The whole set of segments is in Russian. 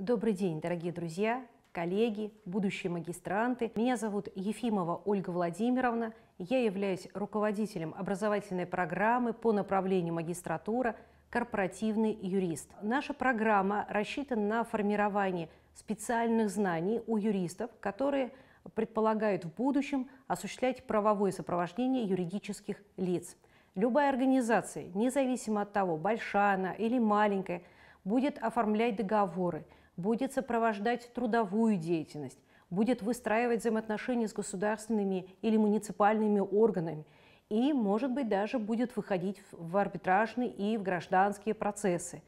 Добрый день, дорогие друзья, коллеги, будущие магистранты. Меня зовут Ефимова Ольга Владимировна. Я являюсь руководителем образовательной программы по направлению магистратура «Корпоративный юрист». Наша программа рассчитана на формирование специальных знаний у юристов, которые предполагают в будущем осуществлять правовое сопровождение юридических лиц. Любая организация, независимо от того, большая она или маленькая, будет оформлять договоры – будет сопровождать трудовую деятельность, будет выстраивать взаимоотношения с государственными или муниципальными органами и, может быть, даже будет выходить в арбитражные и в гражданские процессы.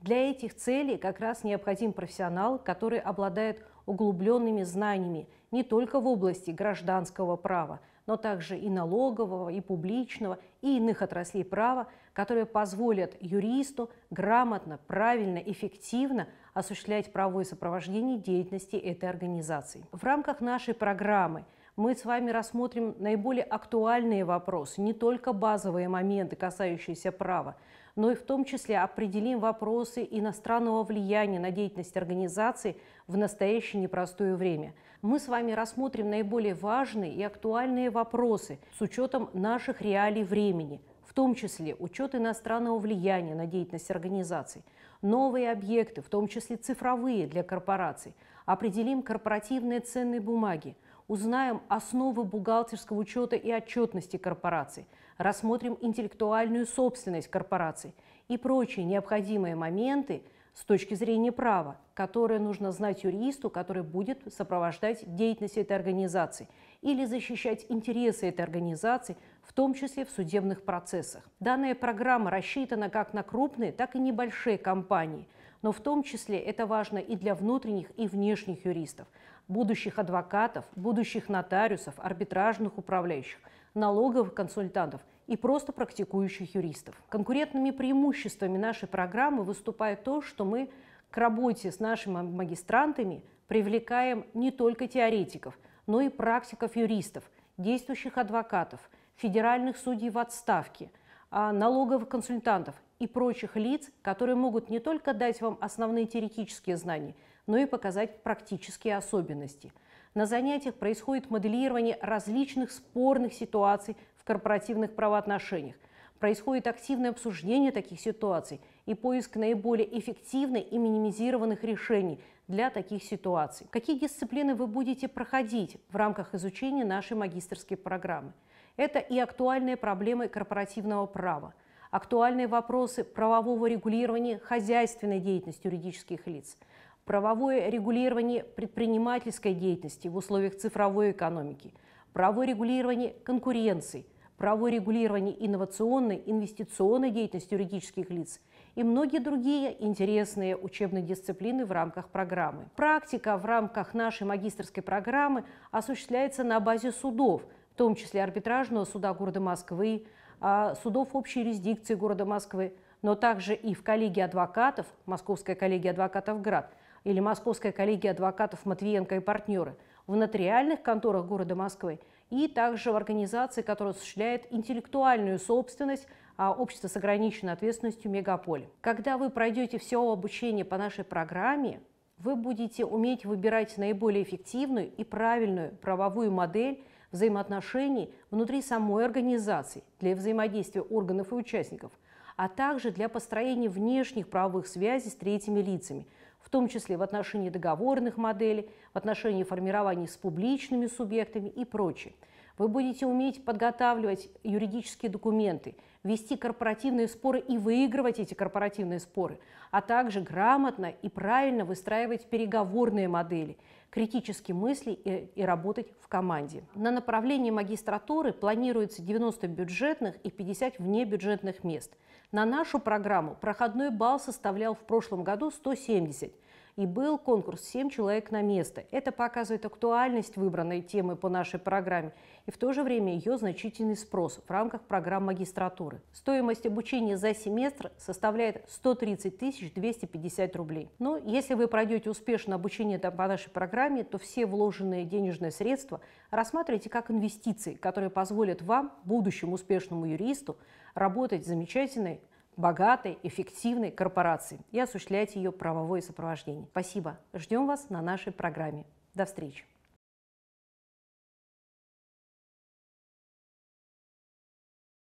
Для этих целей как раз необходим профессионал, который обладает углубленными знаниями не только в области гражданского права – но также и налогового, и публичного, и иных отраслей права, которые позволят юристу грамотно, правильно, эффективно осуществлять правовое сопровождение деятельности этой организации. В рамках нашей программы – мы с вами рассмотрим наиболее актуальные вопросы, не только базовые моменты, касающиеся права, но и в том числе определим вопросы иностранного влияния на деятельность организации в настоящее непростое время. Мы с вами рассмотрим наиболее важные и актуальные вопросы с учетом наших реалий времени, в том числе учет иностранного влияния на деятельность организаций, новые объекты, в том числе цифровые для корпораций, определим корпоративные ценные бумаги – Узнаем основы бухгалтерского учета и отчетности корпораций, рассмотрим интеллектуальную собственность корпораций и прочие необходимые моменты с точки зрения права, которые нужно знать юристу, который будет сопровождать деятельность этой организации или защищать интересы этой организации, в том числе в судебных процессах. Данная программа рассчитана как на крупные, так и небольшие компании, но в том числе это важно и для внутренних и внешних юристов – будущих адвокатов, будущих нотариусов, арбитражных управляющих, налоговых консультантов и просто практикующих юристов. Конкурентными преимуществами нашей программы выступает то, что мы к работе с нашими магистрантами привлекаем не только теоретиков, но и практиков-юристов, действующих адвокатов, федеральных судей в отставке, а, налоговых консультантов и прочих лиц, которые могут не только дать вам основные теоретические знания – но и показать практические особенности. На занятиях происходит моделирование различных спорных ситуаций в корпоративных правоотношениях. Происходит активное обсуждение таких ситуаций и поиск наиболее эффективных и минимизированных решений для таких ситуаций. Какие дисциплины вы будете проходить в рамках изучения нашей магистрской программы? Это и актуальные проблемы корпоративного права, актуальные вопросы правового регулирования хозяйственной деятельности юридических лиц – правовое регулирование предпринимательской деятельности в условиях цифровой экономики, правовое регулирование конкуренции, правовое регулирование инновационной, инвестиционной деятельности юридических лиц и многие другие интересные учебные дисциплины в рамках программы. Практика в рамках нашей магистрской программы осуществляется на базе судов, в том числе арбитражного суда города Москвы, а, судов общей юрисдикции города Москвы, но также и в коллегии адвокатов, Московская коллегия адвокатов «Град», или Московская коллегия адвокатов Матвиенко и партнеры в нотариальных конторах города Москвы и также в организации, которая осуществляет интеллектуальную собственность а общество с ограниченной ответственностью мегаполи. Когда вы пройдете все обучение по нашей программе, вы будете уметь выбирать наиболее эффективную и правильную правовую модель взаимоотношений внутри самой организации для взаимодействия органов и участников, а также для построения внешних правовых связей с третьими лицами – в том числе в отношении договорных моделей, в отношении формирования с публичными субъектами и прочее. Вы будете уметь подготавливать юридические документы – вести корпоративные споры и выигрывать эти корпоративные споры, а также грамотно и правильно выстраивать переговорные модели, критически мыслить и, и работать в команде. На направлении магистратуры планируется 90 бюджетных и 50 внебюджетных мест. На нашу программу проходной балл составлял в прошлом году 170 и был конкурс семь человек на место». Это показывает актуальность выбранной темы по нашей программе и в то же время ее значительный спрос в рамках программ магистратуры. Стоимость обучения за семестр составляет 130 250 рублей. Но если вы пройдете успешно обучение по нашей программе, то все вложенные денежные средства рассматривайте как инвестиции, которые позволят вам, будущему успешному юристу, работать замечательной богатой, эффективной корпорации и осуществляйте ее правовое сопровождение. Спасибо. Ждем вас на нашей программе. До встречи.